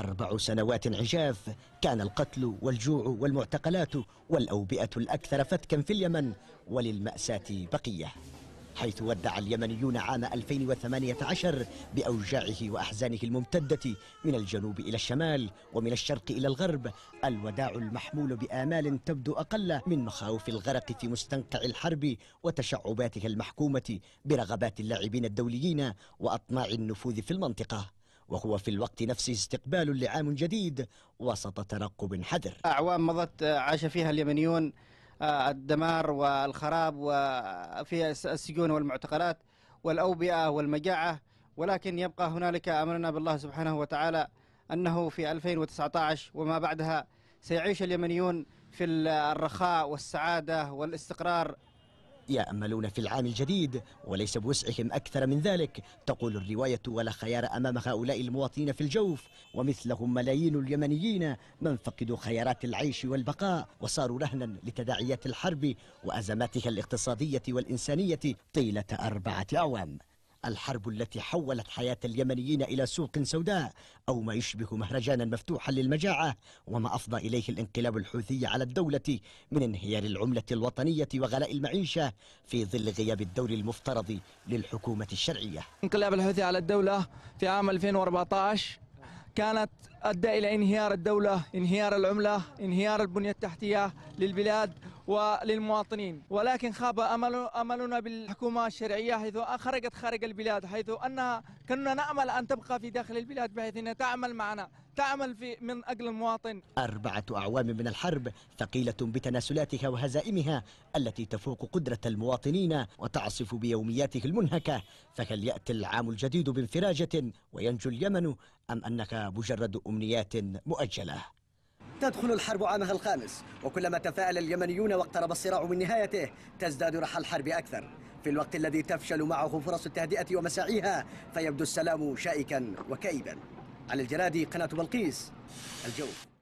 أربع سنوات عجاف كان القتل والجوع والمعتقلات والأوبئة الأكثر فتكا في اليمن وللمأساة بقية حيث ودع اليمنيون عام 2018 بأوجاعه وأحزانه الممتدة من الجنوب إلى الشمال ومن الشرق إلى الغرب الوداع المحمول بآمال تبدو أقل من مخاوف الغرق في مستنقع الحرب وتشعباتها المحكومة برغبات اللاعبين الدوليين وأطماع النفوذ في المنطقة وهو في الوقت نفسه استقبال لعام جديد وسط ترقب حذر أعوام مضت آه، عاش فيها اليمنيون آه، الدمار والخراب وفي السجون والمعتقلات والأوبئة والمجاعة ولكن يبقى هنالك أمرنا بالله سبحانه وتعالى أنه في 2019 وما بعدها سيعيش اليمنيون في الرخاء والسعادة والاستقرار يأملون في العام الجديد وليس بوسعهم أكثر من ذلك تقول الرواية ولا خيار أمام هؤلاء المواطنين في الجوف ومثلهم ملايين اليمنيين من فقدوا خيارات العيش والبقاء وصاروا رهنا لتداعيات الحرب وأزماتها الاقتصادية والإنسانية طيلة أربعة أعوام الحرب التي حولت حياة اليمنيين إلى سوق سوداء أو ما يشبه مهرجانا مفتوحا للمجاعة وما أفضى إليه الانقلاب الحوثي على الدولة من انهيار العملة الوطنية وغلاء المعيشة في ظل غياب الدور المفترض للحكومة الشرعية انقلاب الحوثي على الدولة في عام 2014 كانت ادى الى انهيار الدوله، انهيار العمله، انهيار البنيه التحتيه للبلاد وللمواطنين، ولكن خاب امل املنا بالحكومه الشرعيه حيث خرجت خارج البلاد، حيث انها كنا نامل ان تبقى في داخل البلاد بحيث انها تعمل معنا، تعمل في من اجل المواطن. اربعه اعوام من الحرب ثقيله بتناسلاتها وهزائمها التي تفوق قدره المواطنين وتعصف بيومياته المنهكه، فهل ياتي العام الجديد بانفراجه وينجو اليمن ام انك مجرد أمنيات مؤجلة تدخل الحرب عامها الخامس وكلما تفاءل اليمنيون واقترب الصراع من نهايته تزداد رحى الحرب أكثر في الوقت الذي تفشل معه فرص التهدئة ومساعيها فيبدو السلام شائكا وكئيبا على الجرادي قناة بلقيس الجو